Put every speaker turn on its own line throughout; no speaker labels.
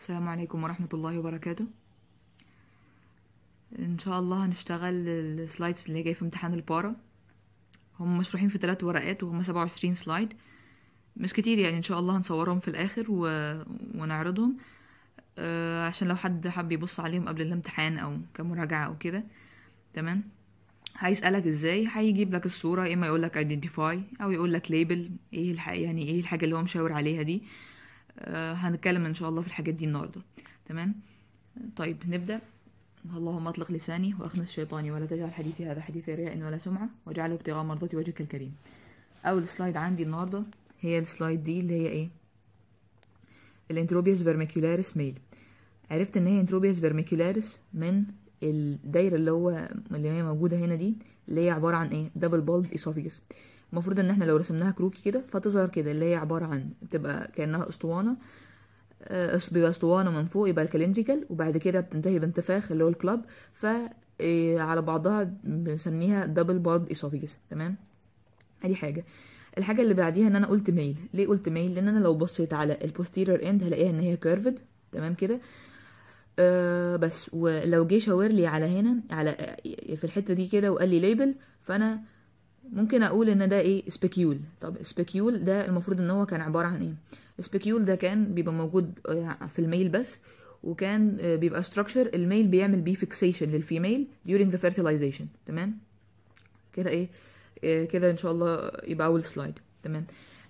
السلام عليكم ورحمة الله وبركاته ان شاء الله هنشتغل السلايدز اللي جاي في امتحان البارا هم مشروحين في ثلاث ورقات وهم سبعة وعشرين سلايد مش كتير يعني ان شاء الله هنصورهم في الاخر و... ونعرضهم آه عشان لو حد حب يبص عليهم قبل الامتحان او كمراجعة او كده تمام هيسألك ازاي هيجيب لك الصورة يا اما يقولك identify او يقولك label ايه الح... يعني ايه الحاجة اللي هو مشاور عليها دي آه، هنتكلم ان شاء الله في الحاجات دي النهارده تمام طيب نبدا اللهم اطلق لساني واخنس شيطاني ولا تجعل حديثي هذا حديث رياء ولا سمعه واجعله ابتغاء مرضاتي وجهك الكريم اول سلايد عندي النهارده هي السلايد دي اللي هي ايه الانتروبيوس فيرميكولاريس ميل عرفت ان هي انتروبيوس فيرميكولاريس من الدايره اللي هو اللي هي موجوده هنا دي اللي هي عباره عن ايه دبل بالب اسوفيجس المفروض ان احنا لو رسمناها كروكي كده فتظهر كده اللي هي عباره عن بتبقى كانها اسطوانه آه، بيبقى اسطوانه من فوق يبقى الكالندريكال وبعد كده بتنتهي بانتفاخ اللي هو الكلاب ف آه، على بعضها بنسميها دبل بود ايسوفيجس تمام ادي حاجه الحاجه اللي بعديها ان انا قلت ميل ليه قلت ميل لان انا لو بصيت على البوستيرير اند هلاقيها ان هي كيرفد تمام كده أه بس ولو جه شاور لي على هنا على آه، في الحته دي كده وقال لي ليبل فانا ممكن اقول ان ده ايه سبيكيول طب سبيكيول ده المفروض ان هو كان عباره عن ايه سبيكيول ده كان بيبقى موجود آه، في الميل بس وكان آه، بيبقى ستراكشر الميل بيعمل بيه فيكسيشن للفيميل during the fertilization تمام كده ايه آه، كده ان شاء الله يبقى اول سلايد تمام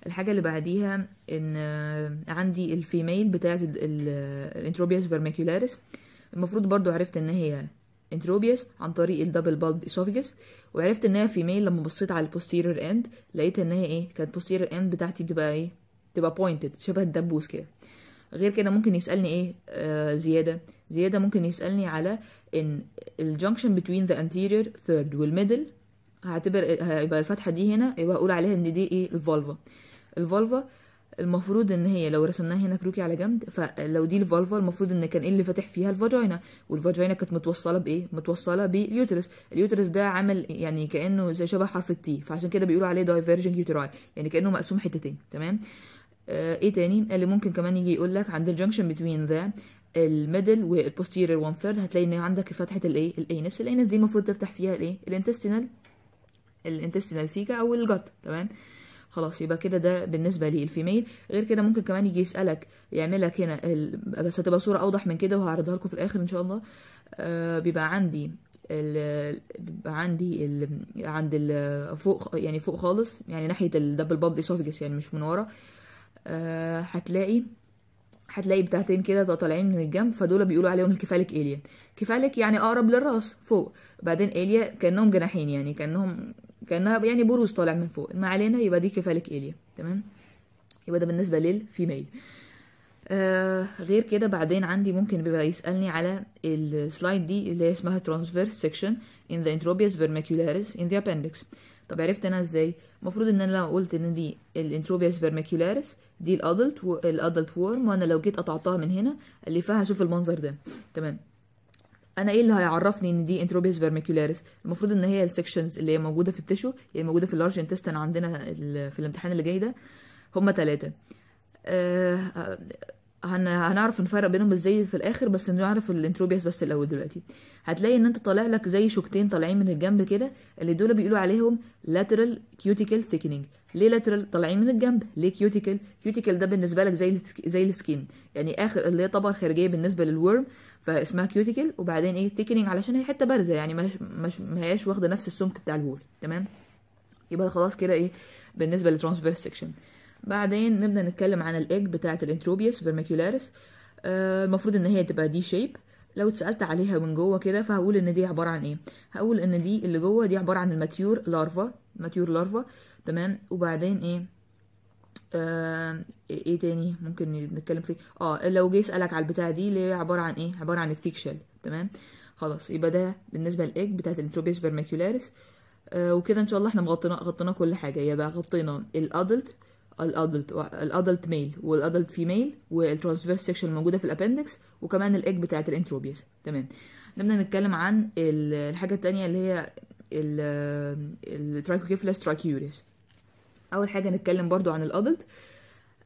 الحاجه اللي بعديها ان عندي الفيميل بتاعه الانتروبيس فيرميكولاريس المفروض برضو عرفت ان هي انتروبيس عن طريق الدبل بالب اسوفيجس وعرفت ان هي ميل لما بصيت على البوستيرير اند لقيت ان هي ايه كانت البوستيريور اند بتاعتي بتبقى ايه بتبقى بوينتد شبه الدبوس كده غير كده ممكن يسالني ايه آه زياده زياده ممكن يسالني على ان الجنكشن بتوين ذا انتيرير ثيرد والميدل هعتبر هيبقى الفتحه دي هنا يبقى اقول عليها ان دي ايه الفالفا الفالفا المفروض ان هي لو رسمناها هنا كروكي على جنب فلو دي الفالفا المفروض ان كان ايه اللي فاتح فيها الفاجينا والفاجينا كانت متوصله بايه متوصله باليوترس اليوترس ده عامل يعني كانه زي شبه حرف التي فعشان كده بيقولوا عليه دايفيرجنت يوتراي يعني كانه مقسوم حتتين تمام آه ايه تاني اللي ممكن كمان يجي يقول لك عند الجنكشن بتوين ذا الميدل والبوستيرير وان ثيرد هتلاقي ان عندك فتحه الايه الانس الانس دي المفروض تفتح فيها الايه الانتستينال الانتستينال سيكا او الجت تمام خلاص يبقى كده ده بالنسبه للفيميل غير كده ممكن كمان يجي يسالك يعملك هنا ال... بس هتبقى صوره اوضح من كده وهعرضها لكم في الاخر ان شاء الله آه بيبقى عندي ال... بيبقى عندي ال... عند ال... فوق يعني فوق خالص يعني ناحيه الدبل بابل اسوفجس يعني مش من ورا آه هتلاقي هتلاقي بتاعتين كده طالعين من الجنب فدول بيقولوا عليهم الكفالك ايليا كفالك يعني اقرب للراس فوق بعدين ايليا كانهم جناحين يعني كانهم كانها يعني بروز طالع من فوق ما علينا يبقى دي كفالك اليا تمام يبقى ده بالنسبه للفيميل آه غير كده بعدين عندي ممكن بيبقى يسالني على السلايد دي اللي هي اسمها ترانسفيرس سيكشن ان ذا انتروبيس فيرميكولاريس ان ذا ابندكس طب عرفت انا ازاي المفروض ان انا لو قلت ان دي الانتروبيس فيرميكولاريس دي الادلت والادلت وورم وانا لو جيت قطعتها من هنا الفها هشوف المنظر ده تمام انا ايه اللي هيعرفني ان دي انتروبيس فيرميكولاريس المفروض ان هي السكشنز اللي هي موجوده في التشو اللي يعني موجوده في اللارج انتستن عندنا في الامتحان اللي جاي ده هما ثلاثه آه، آه، هن... هنعرف نفرق بينهم ازاي في الاخر بس نعرف الانتروبيس بس الاول دلوقتي هتلاقي ان انت طالع لك زي شوكتين طالعين من الجنب كده اللي دول بيقولوا عليهم lateral cuticle thickening ليه لاترال طالعين من الجنب ليه cuticle cuticle ده بالنسبه لك زي زي السكين يعني اخر اللي هي طبقه خارجيه بالنسبه للورم فاسمها cuticle وبعدين ايه ثيكنينج علشان هي حته بارزه يعني مش مش ما هياش واخده نفس السمك بتاع الهول تمام يبقى خلاص كده ايه بالنسبه للترانسفيرس سكشن بعدين نبدأ نتكلم عن الإيج بتاعة الانتروبيا سوبرماكيولاريس المفروض إن هي تبقى دي شيب لو اتسالت عليها من جوه كده فهقول ان دي عباره عن ايه هقول ان دي اللي جوه دي عباره عن الماتيور لارفا ماتيور لارفا تمام وبعدين ايه آه ايه تاني ممكن نتكلم فيه اه لو جه يسالك على البتاع دي اللي عباره عن ايه عباره عن الثيك شيل تمام خلاص يبقى ده بالنسبه للايج بتاعه الانتروبيس فيرميكيولاريس آه وكده ان شاء الله احنا مغطينا غطينا كل حاجه يبقى غطينا الادلت الادلت الادلت ميل والادلت فيميل والترانسفيرس سيكشن الموجوده في الابندكس وكمان الايج بتاعه الانتروبيس تمام نبدا نتكلم عن الحاجه الثانيه اللي هي الترايكوكيفلس ترايكيوريس اول حاجه نتكلم برضو عن الادلت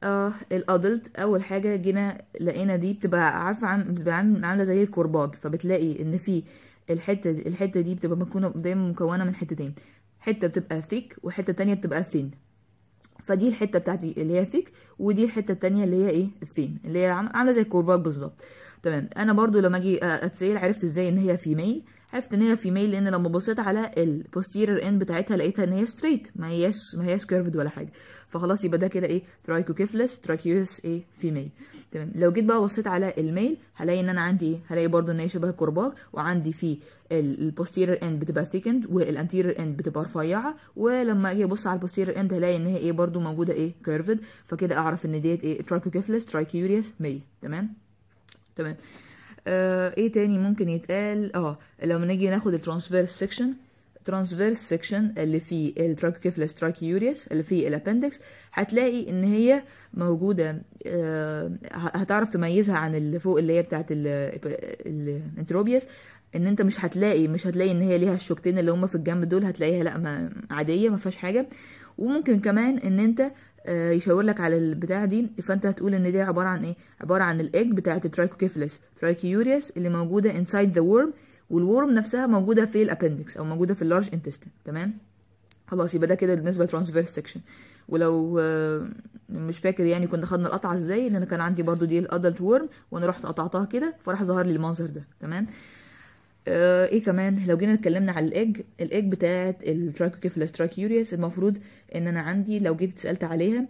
آه الادلت اول حاجه جينا لقينا دي بتبقى عارفه عامله عامله زي الكرباج فبتلاقي ان في الحته دي الحته دي بتبقى مكونه دايما مكونه من حتتين حته بتبقى ثيك وحته تانية بتبقى ثين فدي الحته بتاعتي اللي هي ثيك ودي الحته التانية اللي هي ايه الثين اللي هي عامله زي الكوربات بالظبط تمام انا برضو لما اجي اتسال عرفت ازاي ان هي فيميل عرفت ان هي فيميل لان لما بصيت على البوستيرير ان بتاعتها لقيتها ان هي ستريت ما هياش ما هياش كيرفد ولا حاجه فخلاص يبقى ده كده ايه ترايكوكيفلس تراكيوس ايه فيميل تمام لو جيت بقى بصيت على الميل هلاقي ان انا عندي ايه هلاقي برده ان هي شبه الكرباج وعندي في البوستيرير اند بتبقى ثيكند والانتيرير اند بتبقى رفيعه ولما اجي ابص على البوستيرير اند هلاقي ان هي ايه برده موجوده ايه كيرفد فكده اعرف ان ديت ايه ترايكوكيفلس ترايكيوريوس ميل تمام تمام آه ايه تاني ممكن يتقال اه لما نيجي ناخد الترانسفيرس سيكشن transverse section اللي فيه التراكيوكيفالس تراكيوريس اللي فيه الابندكس هتلاقي ان هي موجوده آه، هتعرف تميزها عن اللي فوق اللي هي بتاعه الانتروبياس ان انت مش هتلاقي مش هتلاقي ان هي ليها الشوكتين اللي هما في الجنب دول هتلاقيها لا ما عاديه ما فيهاش حاجه وممكن كمان ان انت آه، يشاور لك على البتاع دي فانت هتقول ان دي عباره عن ايه عباره عن الايج بتاعه الترايكوكيفلس ترايكيوريس اللي موجوده انسايد ذا ورم والورم نفسها موجوده في الابندكس او موجوده في اللارج انتستين تمام خلاص يبقى ده كده بالنسبه للترانسفيرس سكشن ولو آه، مش فاكر يعني كنا خدنا القطعه ازاي ان انا كان عندي برضو دي الادلت ورم وانا رحت قطعتها كده فراح ظهر لي المنظر ده تمام آه ايه كمان لو جينا اتكلمنا على الايج الايج بتاعه التراكوكيفلس تراكيوريس المفروض ان انا عندي لو جيت اتسالت عليها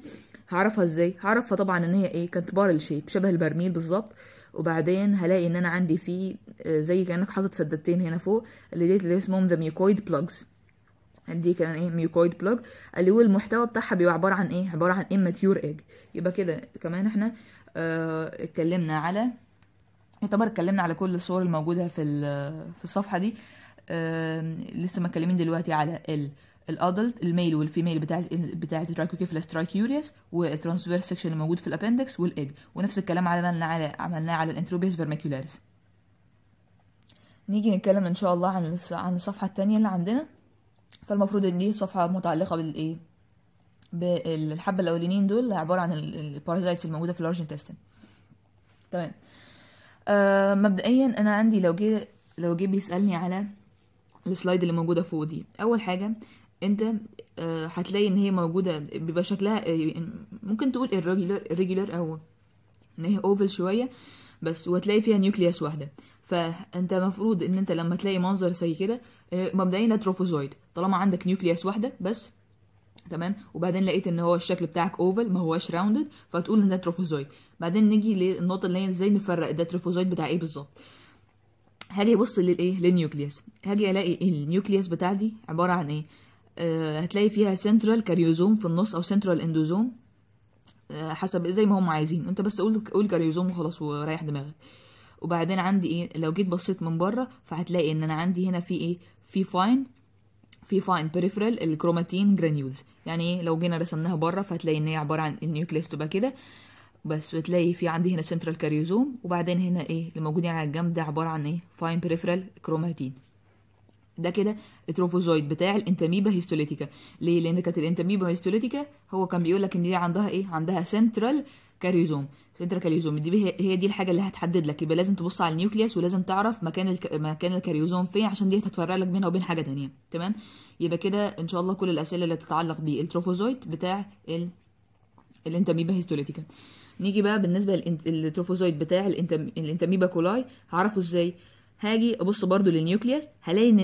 هعرفها ازاي هعرفها طبعا ان هي ايه كانت بارل شيب شبه البرميل بالظبط وبعدين هلاقي ان انا عندي فيه آه، زي كانك حاطط سدادتين هنا فوق اللي ديت اللي اسمهم ذا ميوكويد بلاجز دي كان ايه ميوكويد بلاج اللي هو المحتوى بتاعها بيبقى عباره عن ايه عباره عن اماتيور ايج يبقى كده كمان احنا اه اتكلمنا على يعتبر اتكلمنا على كل الصور الموجوده في في الصفحه دي اه لسه متكلمين دلوقتي على ال الادلت الميل والفيميل بتاعه بتاعه الترايكوكيفلا سترايكيوريس والترانسفيرس سكشن اللي موجود في الابندكس والايج ونفس الكلام عملناه على عملناه على الانتروبيس فيرميكولاريس نيجي نتكلم ان شاء الله عن عن الصفحه الثانيه اللي عندنا فالمفروض ان دي صفحه متعلقه بالايه بالحبه الاولانيين دول عباره عن البارازايتس الموجوده في الارجن انتستين تمام آه مبدئيا انا عندي لو جه لو جه بيسالني على السلايد اللي موجوده فوق دي اول حاجه انت آه، هتلاقي ان هي موجوده بيبقى شكلها آه، ممكن تقول الريجولر الريجولر او ان هي اوفل شويه بس وهتلاقي فيها نيوكليوس واحده فانت المفروض ان انت لما تلاقي منظر زي كده آه، مبدئيا ده تروفوزويد طالما عندك نيوكليوس واحده بس تمام وبعدين لقيت ان هو الشكل بتاعك اوفل ما هوش راوندد فتقول ان ده تروفوزويد بعدين نيجي للنقطه اللي هي ازاي نفرق ده تروفوزويد بتاع ايه بالظبط هاجي ابص للايه للنيوكليوس هاجي الاقي النيوكليوس بتاع دي عباره عن ايه آه، هتلاقي فيها سنترال كاريوزوم في النص او سنترال اندوزوم آه، حسب زي ما هم عايزين انت بس قول قول كاريوزوم وخلاص وريح دماغك وبعدين عندي ايه لو جيت بصيت من بره فهتلاقي ان انا عندي هنا في ايه في فاين في فاين بريفرال الكروماتين جرانيولز يعني ايه لو جينا رسمناها بره فهتلاقي ان هي عباره عن النيوكليس تبقى كده بس وتلاقي في عندي هنا سنترال كاريوزوم وبعدين هنا ايه اللي موجودين على الجنب ده عباره عن ايه فاين بريفرال كروماتين ده كده التروفوزويد بتاع الانتاميبا هيستوليتيكا ليه لان كانت الانتاميبا هيستوليتيكا هو كان بيقول لك ان دي عندها ايه عندها سنترال كاريوزوم سنترال كاريوزوم دي هي دي الحاجه اللي هتحدد لك يبقى لازم تبص على النيوكليوس ولازم تعرف مكان الك... مكان الكاريوزوم فين عشان دي هتتفرع لك بينها وبين حاجه تانية تمام يبقى كده ان شاء الله كل الاسئله اللي تتعلق بالتروفوزويد بتاع ال... الانتاميبا هيستوليتيكا نيجي بقى بالنسبه للتروفوزويد بتاع الانتاميبا كولاي هعرفه ازاي هاجي ابص برضو للنيوكليس هلاقي ان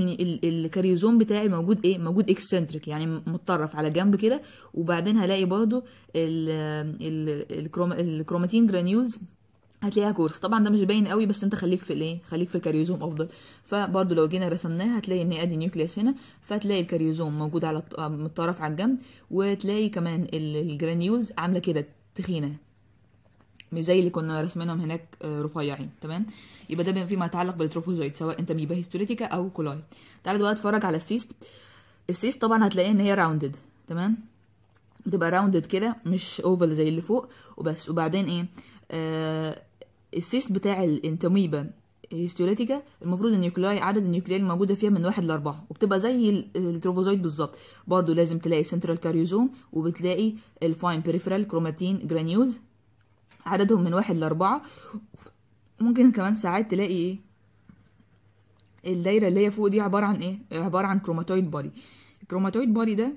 الكاريوزوم بتاعي موجود ايه موجود اكسنتريك يعني متطرف على جنب كده وبعدين هلاقي برضو الكروماتين جرانيولز هتلاقيها كورس طبعا ده مش باين قوي بس انت خليك في الايه خليك في الكاريوزوم افضل فبرضو لو جينا رسمناها هتلاقي ان ادي نيوكليس هنا فتلاقي الكاريوزوم موجود على متطرف على الجنب وتلاقي كمان الجرانيولز عامله كده تخينه مش زي اللي كنا رسمينهم هناك آه، رفيعين تمام يبقى ده فيما يتعلق بالتروفوزويد سواء انت ميبا هيستوليتيكا او كولاي تعالى دلوقتي اتفرج على السيست السيست طبعا هتلاقيه ان هي راوندد تمام بتبقى راوندد كده مش اوفل زي اللي فوق وبس وبعدين ايه آه السيست بتاع الانتميبا هيستوليتيكا المفروض النيوكلاي عدد النيوكلاي الموجوده فيها من واحد لاربعه وبتبقى زي التروفوزويد بالظبط برضو لازم تلاقي سنترال كاريوزوم وبتلاقي الفاين بريفرال كروماتين جرانيولز عددهم من واحد لأربعة ممكن كمان ساعات تلاقي ايه الدايرة اللي هي فوق دي عبارة عن ايه عبارة عن كروماتويد بودي الكروماتويد بودي ده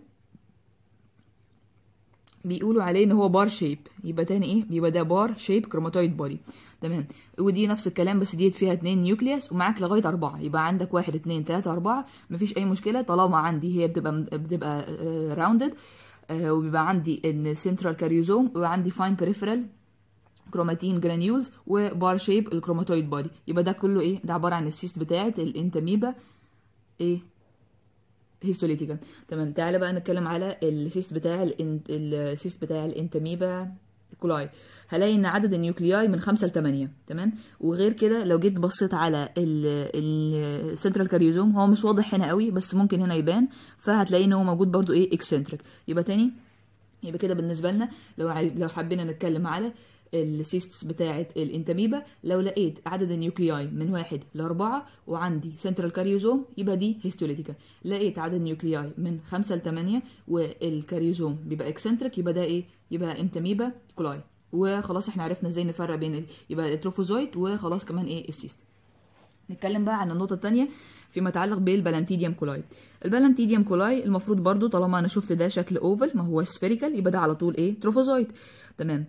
بيقولوا عليه ان هو بار شيب يبقى تاني ايه بيبقى ده بار شيب كروماتويد بودي تمام ودي نفس الكلام بس ديت فيها اتنين نيوكليوس ومعاك لغايه اربعه يبقى عندك واحد اتنين تلاته اربعه مفيش اي مشكله طالما عندي هي بتبقى بتبقى راوندد آه، آه، وبيبقى عندي ان سنترال كاريوزوم وعندي فاين بريفرال كروماتين جرانيولز وبار شيب الكروماتويد بودي يبقى ده كله ايه ده عباره عن السيست بتاعه الانتاميبا ايه هيستوليتيكا تمام تعالى بقى نتكلم على السيست بتاع الانت... السيست بتاع الانتاميبا كولاي هلاقي ان عدد النيوكلياي من 5 ل 8 تمام وغير كده لو جيت بصيت على السنترال كاريوزوم هو مش واضح هنا قوي بس ممكن هنا يبان فهتلاقي ان هو موجود برضو ايه اكسنتريك يبقى تاني يبقى كده بالنسبه لنا لو لو حبينا نتكلم على السيستس بتاعه الانتاميبا لو لقيت عدد النيوكلياي من واحد لأربعة وعندي سنترال كاريوزوم يبقى دي هيستوليتيكا لقيت عدد النيوكلياي من خمسة لتمانية والكاريوزوم بيبقى اكسنتريك يبقى ده ايه يبقى انتاميبا كولاي وخلاص احنا عرفنا ازاي نفرق بين يبقى التروفوزويت وخلاص كمان ايه السيست نتكلم بقى عن النقطه الثانيه فيما يتعلق بالبلانتيديوم كولاي البلانتيديوم كولاي المفروض برضو طالما انا شفت ده شكل اوفل ما هو سفيريكال يبقى ده على طول ايه تروفوزويت تمام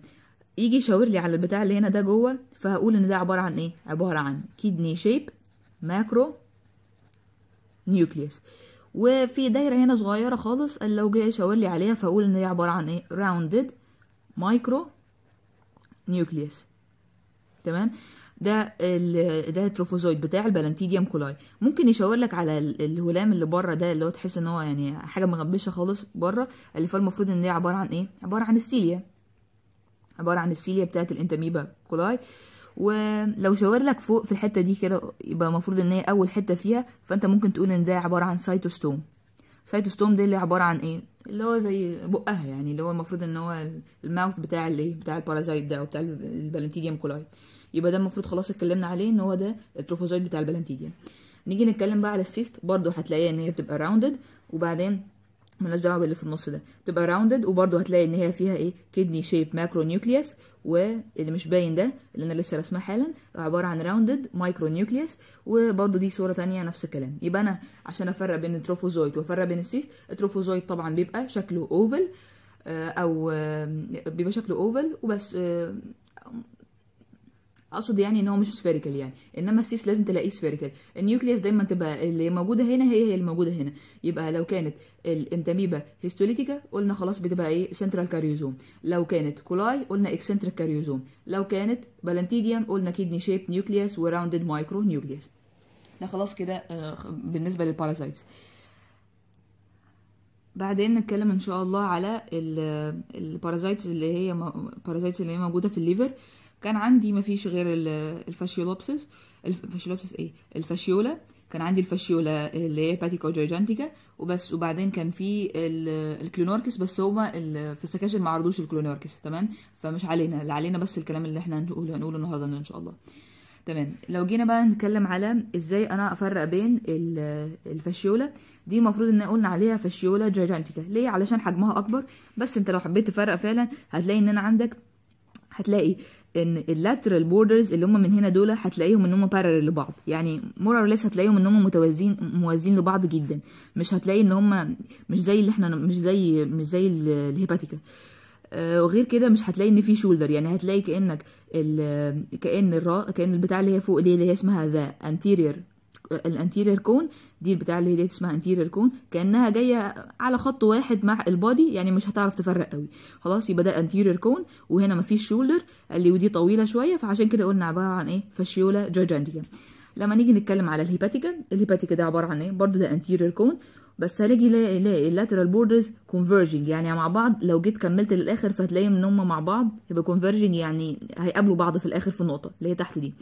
يجي يشاور لي على البتاع اللي هنا ده جوه فهقول ان ده عباره عن ايه عباره عن كيدني شيب ماكرو نيوكليوس وفي دايره هنا صغيره خالص لو جه يشاور لي عليها فاقول ان هي عباره عن ايه راوندد مايكرو نيوكليوس تمام ده ال... ده التروفوزويد بتاع البلانتيديوم كولاي ممكن يشاور لك على الهلام اللي بره ده اللي هو تحس ان هو يعني حاجه مغبشه خالص بره اللي فالمفروض ان هي عباره عن ايه عباره عن السيليا عباره عن السيليا بتاعه الانتاميبا كولاي ولو شاور لك فوق في الحته دي كده يبقى المفروض ان هي اول حته فيها فانت ممكن تقول ان ده عباره عن سايتوستوم سايتوستوم ده اللي عباره عن ايه اللي هو زي بقها يعني اللي هو المفروض ان هو الماوث بتاع الايه بتاع البارازايت ده او بتاع البلانتيديوم كولاي يبقى ده المفروض خلاص اتكلمنا عليه ان هو ده التروفوزايت بتاع البلانتيديوم نيجي نتكلم بقى على السيست برضو هتلاقيها ان هي بتبقى راوندد وبعدين ملهاش دعوه باللي في النص ده تبقى راوندد وبرده هتلاقي ان هي فيها ايه كدني شيب ماكرو نيوكليس واللي مش باين ده اللي انا لسه رسمها حالا عباره عن راوندد مايكرو نيوكليس وبرده دي صوره تانية نفس الكلام يبقى انا عشان افرق بين التروفوزويت وافرق بين السيست التروفوزويت طبعا بيبقى شكله اوفل آه، او آه، بيبقى شكله اوفل وبس آه، اقصد يعني ان هو مش سفيريكال يعني انما السيس لازم تلاقيه سفيريكال النيوكليوس دايما تبقى اللي موجوده هنا هي هي الموجوده هنا يبقى لو كانت الانتاميبا هيستوليتيكا قلنا خلاص بتبقى ايه سنترال كاريوزوم لو كانت كولاي قلنا اكسنتريك كاريوزوم لو كانت بالانتيديوم قلنا كيدني شيب نيوكليس وراوندد مايكرو نيوكليس ده خلاص كده آه، بالنسبه للبارازايتس بعدين نتكلم ان شاء الله على البارازايتس اللي هي البارازايتس اللي هي موجوده في الليفر كان عندي مفيش غير الفاشيولوبسس الفاشيولوبسس ايه الفاشيولا كان عندي الفاشيولا اللي هي باتيكا جيجانتيكا وبس وبعدين كان في الكلونوركس بس هما في السكاشن ما عرضوش الكلونوركس تمام فمش علينا اللي علينا بس الكلام اللي احنا هنقوله هنقوله النهارده ان شاء الله تمام لو جينا بقى نتكلم على ازاي انا افرق بين الفاشيولا دي المفروض ان قلنا عليها فاشيولا جيجانتيكا ليه علشان حجمها اكبر بس انت لو حبيت تفرق فعلا هتلاقي ان انا عندك هتلاقي ان اللاترال بوردرز اللي هم من هنا دول هتلاقيهم ان هم بارل لبعض يعني مور اور ليس هتلاقيهم ان هم متوازيين موازين لبعض جدا مش هتلاقي ان هم مش زي اللي احنا مش زي مش زي الهيباتيكا آه، وغير كده مش هتلاقي ان في شولدر يعني هتلاقي كانك كان الرا كان البتاع اللي هي فوق دي اللي هي اسمها ذا انتيرير الانتيرير كون دي بتاع اللي هي اسمها انتيرير كون كانها جايه على خط واحد مع البادي يعني مش هتعرف تفرق قوي خلاص يبقى ده انتيرير كون وهنا مفيش شولدر قال لي ودي طويله شويه فعشان كده قلنا عباره عن ايه فاشيولا جاجانتيا لما نيجي نتكلم على الهيباتيكا الهيباتيكا ده عباره عن ايه برضو ده انتيرير كون بس هنيجي نلاقي اللاترال بوردرز كونفرجنج يعني مع بعض لو جيت كملت للاخر فهتلاقيهم ان هم مع بعض يبقى كونفرجنج يعني هيقابلوا بعض في الاخر في النقطه اللي هي تحت دي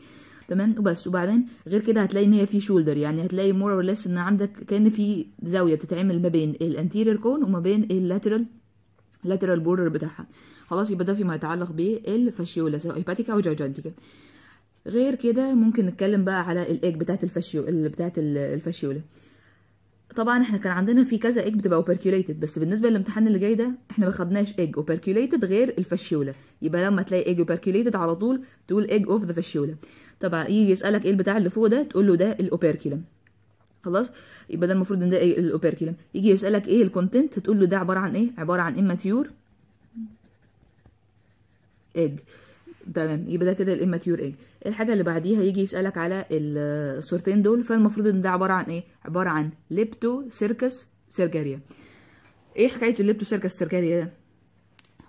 تمام وبس وبعدين غير كده هتلاقي ان هي في شولدر يعني هتلاقي مور اور ليس ان عندك كان في زاويه بتتعمل ما بين الانتيرير كون وما بين اللاترال لاترال بوردر بتاعها خلاص يبقى ده فيما يتعلق بالفاشيولا سواء هيباتيكا او جايجانتيكا غير كده ممكن نتكلم بقى على الايج بتاعت الفاشيو بتاعت الفاشيولا طبعا احنا كان عندنا في كذا ايج بتبقى اوبركيوليتد بس بالنسبه للامتحان اللي جاي ده احنا ما خدناش ايج اوبركيوليتد غير الفاشيولا يبقى لما تلاقي ايج اوبركيوليتد على طول تقول ايج اوف ذا فاشيولا طبعا يجي يسالك ايه البتاع اللي فوق ده تقول له ده الاوبيركيلم خلاص يبقى ده المفروض ان ده إيه الاوبيركيلم يجي يسالك ايه الكونتنت تقول له ده عباره عن ايه عباره عن اماتيور ايج تمام يبقى ده كده الاماتيور ايج الحاجه اللي بعديها يجي يسالك على الصورتين دول فالمفروض ان ده عباره عن ايه عباره عن ليبتو سيركس سيرجاريا ايه حكايه الليبتو سيركس سيرجاريا ده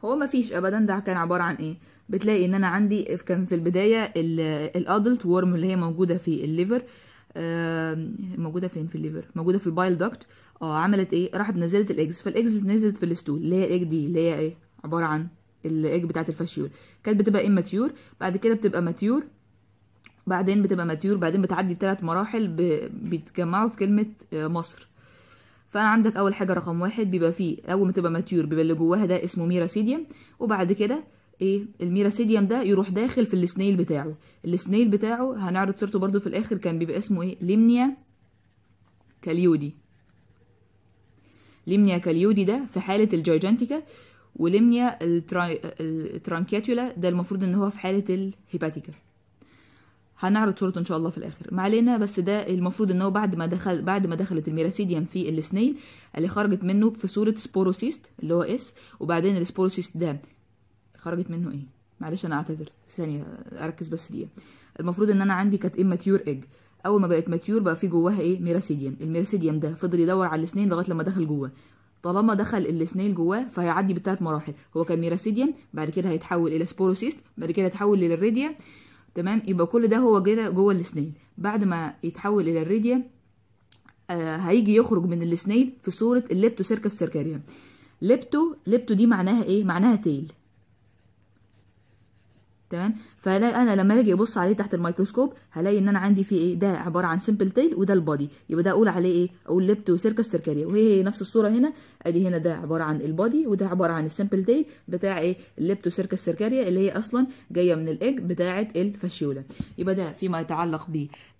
هو مفيش ابدا ده كان عباره عن ايه بتلاقي ان انا عندي كان في البدايه الادلت ورم اللي هي موجوده في الليفر موجوده فين في الليفر موجوده في البايل دكت اه عملت ايه راحت نزلت الاجز فالاجز نزلت في الستول اللي هي الاج دي اللي هي ايه عباره عن الاج بتاعه الفاشيول كانت بتبقى اماتيور بعد كده بتبقى ماتيور بعدين بتبقى ماتيور بعدين بتعدي ثلاث مراحل بيتجمعوا في كلمه آه، مصر فانا عندك اول حاجه رقم واحد بيبقى فيه اول ما تبقى ماتيور بيبقى اللي جواها ده اسمه ميراسيديم وبعد كده ايه الميراسيديم ده يروح داخل في السنيل بتاعه السنيل بتاعه هنعرض صورته برضو في الاخر كان بيبقى اسمه ايه ليمنيا كاليودي ليمنيا كاليودي ده في حالة الجايجانتيكا وليمنيا الترانكياتولا ده المفروض ان هو في حالة الهيباتيكا هنعرض صورته ان شاء الله في الاخر ما علينا بس ده المفروض ان هو بعد ما دخل بعد ما دخلت الميراسيديم في السنيل اللي خرجت منه في صوره سبوروسيست اللي هو اس وبعدين السبوروسيست ده خرجت منه ايه معلش انا اعتذر ثانيه اركز بس دقيقه المفروض ان انا عندي كانت ماتيور ايج اول ما بقت ماتيور بقى في جواها ايه ميراسيديم الميراسيديم ده فضل يدور على الاثنين لغايه لما دخل جواه طالما دخل السنيل جواه فهيعدي بالثلاث مراحل هو كان ميراسيديان بعد كده هيتحول الى سبوروسيست بعد كده هيتحول الريديا تمام يبقى كل ده هو كده جوه السنيل بعد ما يتحول الى الريديا آه هيجي يخرج من السنيل في صوره الليبتو سيركس سيركاريا ليبتو ليبتو دي معناها ايه معناها تيل تمام فهلاقي انا لما اجي ابص عليه تحت الميكروسكوب هلاقي ان انا عندي فيه ايه ده عباره عن سمبل تيل وده البادي يبقى ده اقول عليه ايه اقول ليبتو سيركس سيركاريا وهي هي نفس الصوره هنا ادي هنا ده عباره عن البادي وده عباره عن السمبل تيل بتاع ايه الليبتو سيركس سيركاريا اللي هي اصلا جايه من الايج بتاعه الفاشيولا يبقى ده فيما يتعلق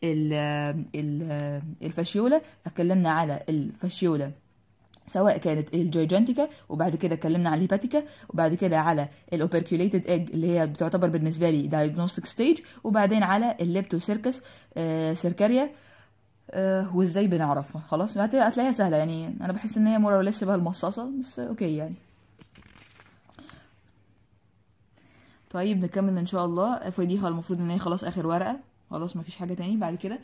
بالفاشيولا اتكلمنا على الفاشيولا سواء كانت الجيجانتيكا وبعد كده اتكلمنا على الهيباتيكا وبعد كده على الاوبركيوليتد ايج اللي هي بتعتبر بالنسبه لي دايجنوستيك ستيج وبعدين على الليبتوسيركس آه سيركاريا آه وازاي بنعرفها خلاص هتلاقيها سهله يعني انا بحس ان هي مورا لسه بقى المصاصه بس اوكي يعني طيب نكمل ان شاء الله فديها المفروض ان هي خلاص اخر ورقه خلاص مفيش حاجه تاني بعد كده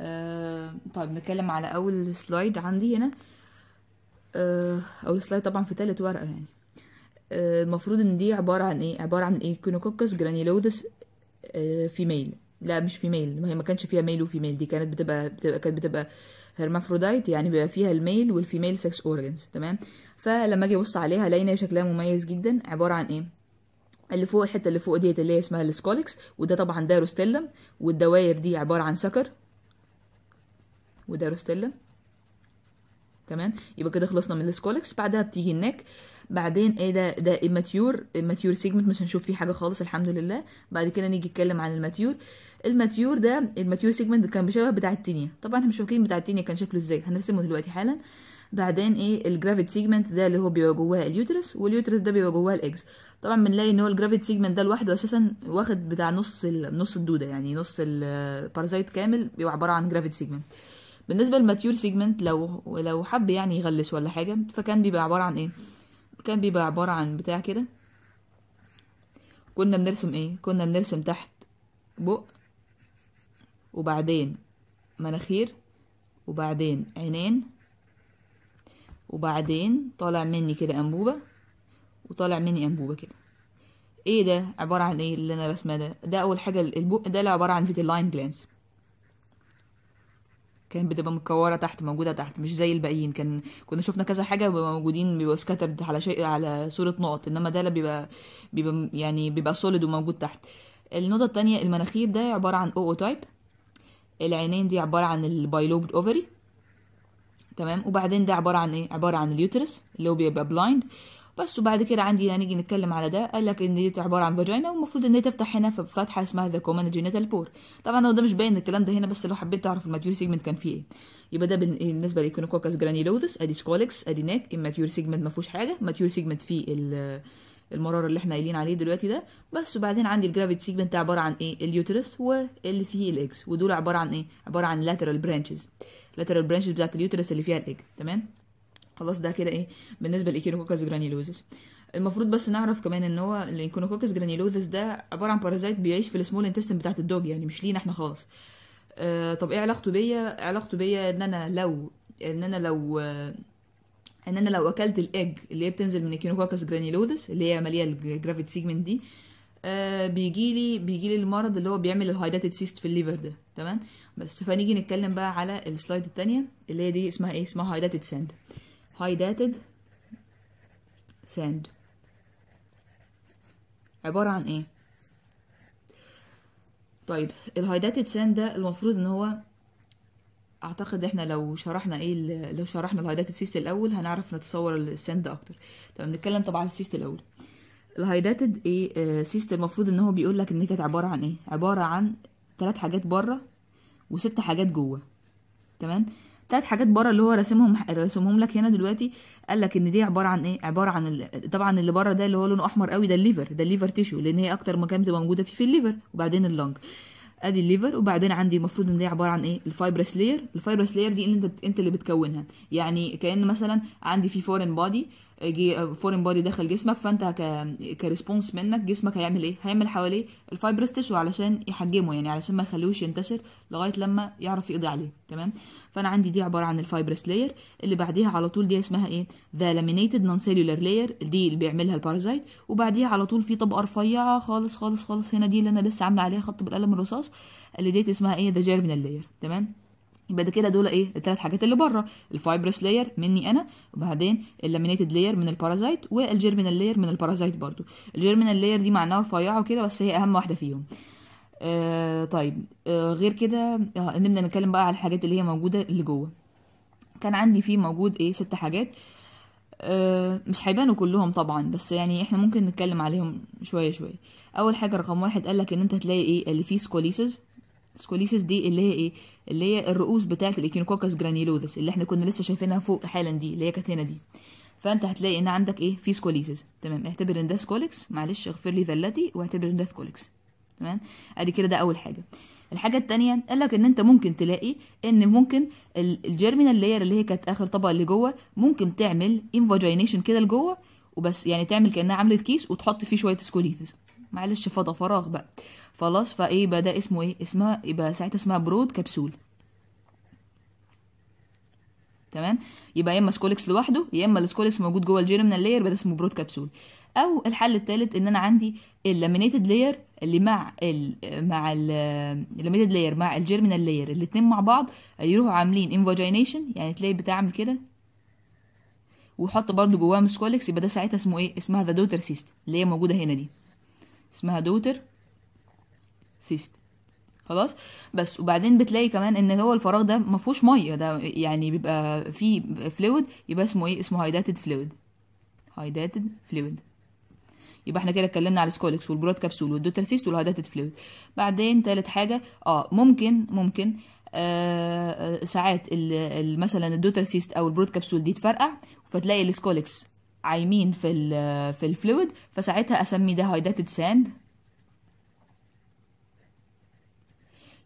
آه طيب نتكلم على اول سلايد عندي هنا آه، او السلايد طبعا في تالت ورقه يعني آه، المفروض ان دي عباره عن ايه عباره عن ايه كينوكوكس جرانيلودس ميل لا مش ميل ما هي ما كانش فيها ميل وفي ميل دي كانت بتبقى, بتبقى كانت بتبقى هرمافرودايت يعني بيبقى فيها الميل والفيميل سكس اورجنز تمام فلما اجي ابص عليها لقينا شكلها مميز جدا عباره عن ايه اللي فوق الحته اللي فوق ديت اللي هي اسمها السكولكس وده طبعا ده روستيلم والدواير دي عباره عن سكر وده روستيلم تمام يبقى كده خلصنا من السكولكس بعدها بتيجي النك بعدين ايه ده ده الماتيور الماتيور سيجمنت مش هنشوف فيه حاجه خالص الحمد لله بعد كده نيجي نتكلم عن الماتيور الماتيور ده الماتيور سيجمنت كان بشبه بتاع التينيا طبعا احنا مش فاكرين بتاع التينيا كان شكله ازاي هنرسمه دلوقتي حالا بعدين ايه الجرافيت سيجمنت ده اللي هو بيبقى جواه اليوترس واليوترس ده بيبقى جواه الاكس طبعا بنلاقي ان هو الجرافيت سيجمنت ده لوحده اساسا واخد بتاع نص نص الدوده يعني نص البارازايت آه، كامل بيبقى عباره عن جرافيت سيجمنت بالنسبه للماتيور سيجمنت لو لو حب يعني يغلس ولا حاجه فكان بيبقى عباره عن ايه كان بيبقى عباره عن بتاع كده كنا بنرسم ايه كنا بنرسم تحت بق وبعدين مناخير وبعدين عينين وبعدين طالع مني كده انبوبه وطالع مني انبوبه كده ايه ده عباره عن ايه اللي انا رسمه ده ده اول حاجه البق ده اللي عباره عن فيتيلاين جلانس كانت بتبقى متكوره تحت موجوده تحت مش زي الباقيين كان كنا شفنا كذا حاجه بيبقى موجودين بيبقوا سكاترد على شيء على صوره نقط انما ده اللي بيبقى بيبقى يعني بيبقى سوليد وموجود تحت النقطه الثانيه المناخير ده عباره عن او او تايب العينين دي عباره عن البايلوبد اوفري تمام وبعدين ده عباره عن ايه عباره عن اليوترس اللي هو بيبقى بلايند بس وبعد كده عندي هنيجي يعني نتكلم على ده قال لك ان دي عباره عن فاجينا والمفروض ان هي تفتح هنا في فتحه اسمها ذا كومن جينيتال بور طبعا هو ده مش باين الكلام ده هنا بس لو حبيت تعرف الماتيور سيجمنت كان فيه ايه يبقى ده بالنسبه لكينوكوكاس جرانيلودس ادي سكولكس ادي ناك الماتيور سيجمنت ما فيهوش حاجه الماتيور سيجمنت فيه المرار اللي احنا قايلين عليه دلوقتي ده بس وبعدين عندي الجرافيت سيجمنت ده عباره عن ايه اليوترس واللي فيه الاكس ودول عباره عن ايه عباره عن لاترال برانشز لاترال برانشز بتاعت اليوترس اللي فيها الاكس تمام خلاص ده كده ايه بالنسبه للايكينوكوكس جرانيلوزس المفروض بس نعرف كمان ان هو الايكينوكوكس جرانيلوزس ده عباره عن بارازايت بيعيش في السمول انتستين بتاعه الدوج يعني مش لينا احنا خالص آه طب ايه علاقته بيا علاقته بيا ان انا لو ان انا لو ان انا لو اكلت الايج اللي هي بتنزل من الكينوكوكس جرانيلوزس اللي هي ماليه الجرافيت سيجمنت دي آه بيجي لي بيجي لي المرض اللي هو بيعمل الهايداتد سيست في الليفر ده تمام بس فنيجي نتكلم بقى على السلايد الثانيه اللي هي دي اسمها ايه اسمها هايداتد ساند hydrated sand عبارة عن ايه طيب الهايداتد ساند ده المفروض ان هو اعتقد احنا لو شرحنا ايه لو شرحنا الهايداتد سيست الاول هنعرف نتصور الساند اكتر طب نتكلم طبعا عن السيست الاول الهايداتد ايه سيست آه، المفروض ان هو بيقول لك ان كانت عباره عن ايه عباره عن ثلاث حاجات بره وست حاجات جوه تمام ثلاث حاجات بره اللي هو راسمهم راسمهم لك هنا دلوقتي قال لك ان دي عباره عن ايه عباره عن طبعا اللي بره ده اللي هو لونه احمر قوي ده الليفر ده الليفر تيشو لان هي اكتر مكان بتبقى موجوده فيه في الليفر وبعدين اللنج ادي الليفر وبعدين عندي المفروض ان دي عباره عن ايه الفايبرس لاير الفايبرس لاير دي اللي انت انت اللي بتكونها يعني كان مثلا عندي في فورين بودي جي فورين بودي دخل جسمك فانت ك... كريسبونس منك جسمك هيعمل ايه هيعمل حواليه الفايبرس تيشو علشان يحجمه يعني علشان ما يخليهوش ينتشر لغايه لما يعرف يقضي عليه تمام فانا عندي دي عباره عن الفايبرس لاير اللي بعديها على طول دي اسمها ايه ذا لامينيتد نون سيلولار لاير دي اللي بيعملها البارازايت وبعديها على طول في طبقه رفيعه خالص خالص خالص هنا دي اللي انا لسه عامله عليها خط بالقلم الرصاص اللي ديت اسمها ايه ذا جيرمينال لاير تمام يبقى ده كده دول ايه الثلاث حاجات اللي بره الفايبرس لاير مني انا وبعدين اللامينيتد لاير من البارازايت والجيرمينال لاير من البارازايت برضو الجيرمينال لاير دي معناها رفيعه وكده بس هي اهم واحده فيهم آه، طيب آه غير كده آه نبدا نتكلم بقى على الحاجات اللي هي موجوده اللي جوه كان عندي فيه موجود ايه ست حاجات آه، مش هيبانوا كلهم طبعا بس يعني احنا ممكن نتكلم عليهم شويه شويه اول حاجه رقم واحد قالك ان انت هتلاقي ايه اللي فيه سكوليسز سكوليسز دي اللي هي ايه اللي هي الرؤوس بتاعه الاكينوكوكس جرانيولودس اللي احنا كنا لسه شايفينها فوق حالا دي اللي هي كانت هنا دي فانت هتلاقي ان عندك ايه في سكوليسز تمام اعتبر ان ده سكوليكس معلش اغفر لي ذلتي واعتبر ان ده سكوليكس تمام ادي كده ده اول حاجه الحاجه التانية قال لك ان انت ممكن تلاقي ان ممكن الجيرمينال لاير اللي هي كانت اخر طبقه اللي جوه ممكن تعمل انفاجينيشن كده لجوه وبس يعني تعمل كانها عملت كيس وتحط فيه شويه سكوليتس معلش فضى فراغ بقى خلاص فايه بقى ده اسمه ايه اسمها يبقى ساعتها اسمها برود كبسول تمام يبقى يا اما سكولكس لوحده يا اما السكولكس موجود جوه الجيرمينال لاير يبقى ده اسمه برود كبسول او الحل الثالث ان انا عندي اللامينيتد لاير اللي مع ال مع اللامينيتد لاير مع الجيرمينال لاير الاثنين مع بعض يروحوا عاملين انفاجينيشن يعني تلاقي بتعمل كده وحط برضو جواها مسكولكس يبقى ده ساعتها اسمه ايه اسمها ذا دوتر سيست اللي هي موجوده هنا دي اسمها دوتر سيست خلاص بس وبعدين بتلاقي كمان ان هو الفراغ ده ما فيهوش ميه ده يعني بيبقى فيه فلويد يبقى اسمه ايه اسمه هايداتد فلويد هايداتد فلويد يبقى احنا كده اتكلمنا على السكولكس والبرود كبسول سيست والهيداتد فلويد بعدين تالت حاجه اه ممكن ممكن آه, آه، ساعات مثلا سيست او البرود كبسول دي تفرقع فتلاقي السكولكس عايمين في الـ في الفلويد فساعتها اسمي ده هيداتد ساند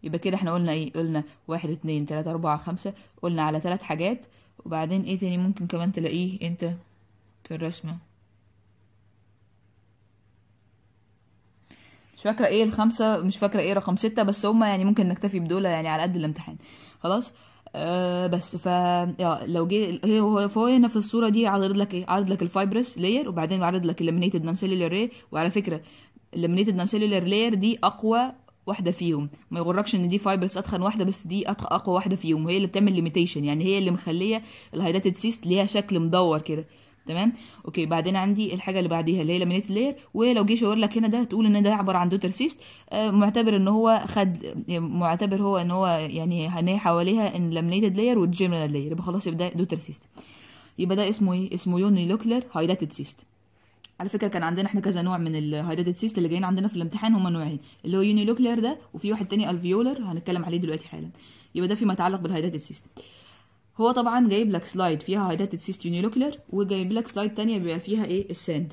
يبقى كده احنا قلنا ايه قلنا واحد اتنين تلاتة اربعة خمسة قلنا على تلات حاجات وبعدين ايه تاني ممكن كمان تلاقيه انت في الرسمه مش فاكره ايه الخمسه مش فاكره ايه رقم ستة بس هما يعني ممكن نكتفي بدول يعني على قد الامتحان خلاص أه بس ف لو جه هي فهو هنا في الصوره دي عارض لك ايه عارض لك الفايبرس لاير وبعدين عارض لك الليمينيتد نان سيلولار ري وعلى فكره الليمينيتد نان سيلولار لاير دي اقوى واحده فيهم ما يغركش ان دي فايبرس اتخن واحده بس دي اقوى واحده فيهم وهي اللي بتعمل ليميتيشن يعني هي اللي مخليه الهيداتد سيست ليها شكل مدور كده تمام اوكي بعدين عندي الحاجه اللي بعديها اللي هي لامينيت لاير ولو جه شاور لك هنا ده تقول ان ده عباره عن دوتر سيست آه معتبر ان هو خد يعني معتبر هو ان هو يعني هنيه حواليها ان لامينيتد لاير والجنرال لاير يبقى خلاص يبقى ده دوتر سيست يبقى ده اسمه ايه اسمه يوني لوكلر هايلايتد سيست على فكره كان عندنا احنا كذا نوع من الهايلايتد سيست اللي جايين عندنا في الامتحان هما نوعين اللي هو يوني لوكلير ده وفي واحد تاني الفيولر هنتكلم عليه دلوقتي حالا يبقى ده فيما يتعلق بالهايلايتد سيست هو طبعا جايب لك سلايد فيها هايداتد سيست يونيلوكلر وجايب لك سلايد تانية بيبقى فيها ايه الساند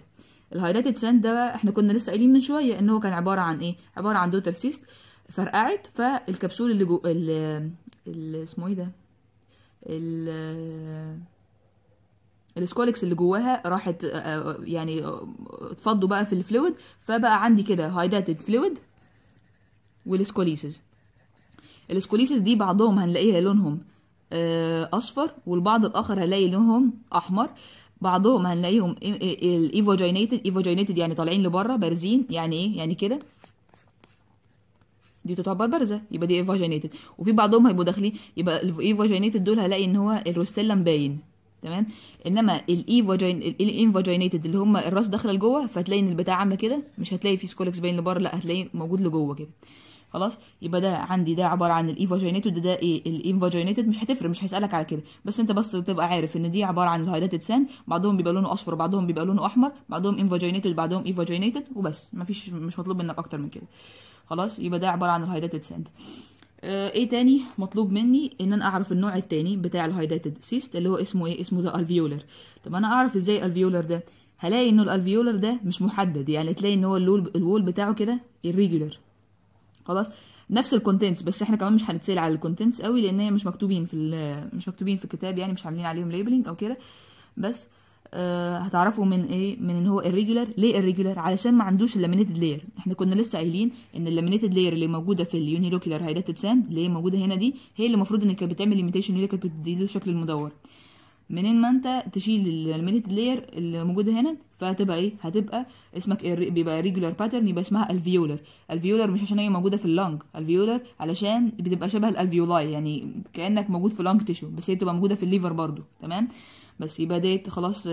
الهايداتد ساند ده بقى احنا كنا لسه قايلين من شويه ان هو كان عباره عن ايه عباره عن دوتر سيست فرقعت فالكبسول اللي جو ال اسمه ايه ده ال السكولكس اللي جواها راحت آه، آه، يعني آه، اتفضوا بقى في الفلويد فبقى عندي كده هايداتد فلويد والسكوليسز السكوليسز دي بعضهم هنلاقيها لونهم آه، اصفر والبعض الاخر هنلاقي لهم احمر بعضهم هنلاقيهم الايفوجينيتد ايفوجينيتد يعني طالعين لبره بارزين يعني ايه يعني كده دي تعتبر بارزه يبقى دي ايفوجينيتد وفي بعضهم هيبقوا داخلين يبقى الايفوجينيتد دول هلاقي ان هو الروستيلا باين تمام انما الايفوجينيتد اللي هم الراس داخله لجوه فتلاقي ان البتاع عامله كده مش هتلاقي في سكولكس باين لبره لا هتلاقي موجود لجوه كده خلاص يبقى ده عندي ده عباره عن الايفاجينيت وده ده ايه الانفاجينيتد مش هتفرق مش هيسالك على كده بس انت بس تبقى عارف ان دي عباره عن الهايلايتد ساند بعضهم بيبقى لونه اصفر بعضهم بيبقى لونه احمر بعضهم انفاجينيتد بعضهم ايفاجينيتد وبس مفيش مش مطلوب منك اكتر من كده خلاص يبقى ده عباره عن الهايلايتد آه، ساند ايه تاني مطلوب مني ان انا اعرف النوع التاني بتاع الهايلايتد سيست اللي هو اسمه ايه اسمه ده الفيولر طب انا اعرف ازاي الفيولر ده هلاقي ان الالفيولر ده مش محدد يعني تلاقي ان هو الول بتاعه كده الريجولر خلاص نفس الكونتنتس بس احنا كمان مش هنتسال على الكونتنتس قوي لان هي مش مكتوبين في مش مكتوبين في الكتاب يعني مش عاملين عليهم ليبلنج او كده بس آه هتعرفوا من ايه من ان هو irregular ليه irregular علشان ما عندوش اللامينيتد لاير احنا كنا لسه قايلين ان اللامينيتد لاير اللي موجوده في اليوني لوكيلر هايلايتد ساند اللي هي موجوده هنا دي هي اللي المفروض ان كانت بتعمل ليميتيشن اللي كانت بتديله شكل المدور منين ما انت تشيل اللامينيتد لاير اللي موجوده هنا فهتبقى ايه هتبقى اسمك بيبقى ريجولار باترن يبقى اسمها الفيولر الفيولر مش عشان هي موجوده في اللنج الفيولر علشان بتبقى شبه الالفيولاي يعني كانك موجود في لنج تيشو بس هي بتبقى موجوده في الليفر برضو تمام بس يبقى ديت خلاص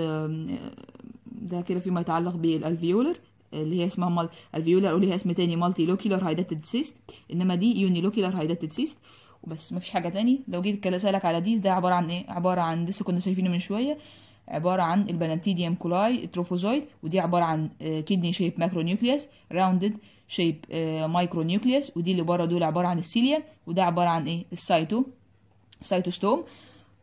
ده كده فيما يتعلق بالالفيولر اللي هي اسمها مال الفيولر هي اسم تاني مالتي لوكيولار هايداتد سيست انما دي يوني لوكيولار هايداتد سيست وبس مفيش حاجه تاني لو جيت كده سالك على دي ده عباره عن ايه عباره عن لسه كنا شايفينه من شويه عبارة عن البلانتيديم كولاي تروفوزويد ودي عبارة عن كدني شيب نيوكليس راوندد شيب نيوكليس ودي اللي بره دول عبارة عن السيليا وده عبارة عن ايه السايتو سايتوستوم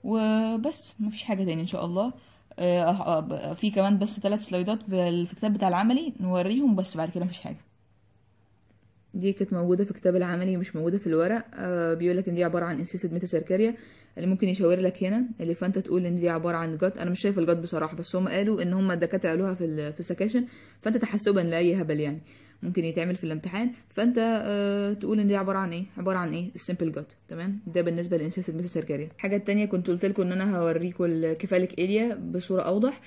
وبس مفيش حاجة تاني ان شاء الله آه، آه، في كمان بس ثلاث سلايدات في الكتاب بتاع العملي نوريهم بس بعد كده مفيش حاجة دي كانت موجودة في الكتاب العملي مش موجودة في الورق آه لك ان دي عبارة عن انسيسد سيركاريا اللي ممكن يشاور لك هنا اللي فانت تقول ان دي عبارة عن جات انا مش شايف الجات بصراحة بس هم قالوا ان هم الدكاترة قالوها في في السكاشن فانت تحسبا لاي هبل يعني ممكن يتعمل في الامتحان فانت آه تقول ان دي عباره عن ايه عباره عن ايه السمبل جات تمام ده بالنسبه ميتا سيركاريا الحاجه الثانيه كنت قلت لكم ان انا هوريكم الكفالك اليا بصوره اوضح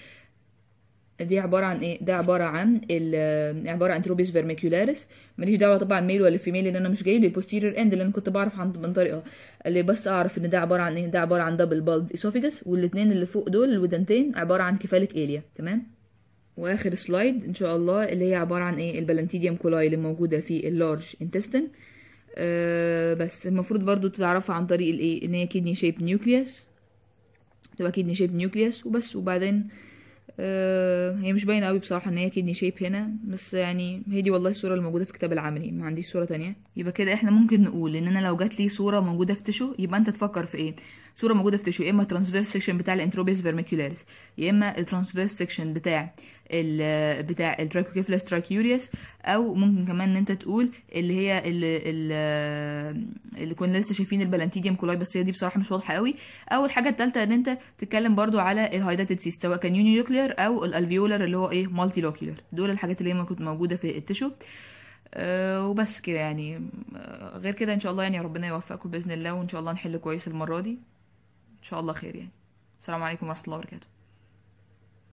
دي عباره عن ايه ده عباره عن ال عباره عن تروبيس فيرميكولاريس ماليش دعوه طبعا ميل ولا فيميل لان انا مش جايب لي البوستيريور اند اللي انا كنت بعرف عن من طريقه اللي بس اعرف ان ده عباره عن ايه ده عباره عن دبل بالد اسوفيجس والاتنين اللي فوق دول الودنتين عباره عن كفالك اليا تمام واخر سلايد ان شاء الله اللي هي عباره عن ايه البلانتيديوم كولاي اللي موجوده في اللارج انتستن أه بس المفروض برضو تعرفها عن طريق الايه ان هي كيدني شيب نيوكليس تبقى كيدني شيب نيوكليس وبس وبعدين آه، هي مش باينه قوي بصراحه ان هي كيدني شيب هنا بس يعني هي دي والله الصوره اللي موجوده في الكتاب العملي ما عنديش صوره تانية يبقى كده احنا ممكن نقول ان انا لو جات لي صوره موجوده في تشو يبقى انت تفكر في ايه صوره موجوده في تشو يا اما الترانسفيرس سيكشن بتاع الانتروبيس فيرميكولاريس يا اما الترانسفيرس سيكشن بتاع الـ بتاع التراكوكيفلس تراكيوريس او ممكن كمان ان انت تقول اللي هي اللي, اللي كنا لسه شايفين البلانتيديوم كولاي بس هي دي بصراحه مش واضحه قوي او الحاجه الثالثه ان انت تتكلم برضو على الهايداتد سيست سواء كان يونيوكلير او الالفيولر اللي هو ايه مالتي لوكيولر دول الحاجات اللي هي كنت موجوده في التشو أه وبس كده يعني أه غير كده ان شاء الله يعني ربنا يوفقكم باذن الله وان شاء الله نحل كويس المره دي ان شاء الله خير يعني السلام عليكم ورحمه الله وبركاته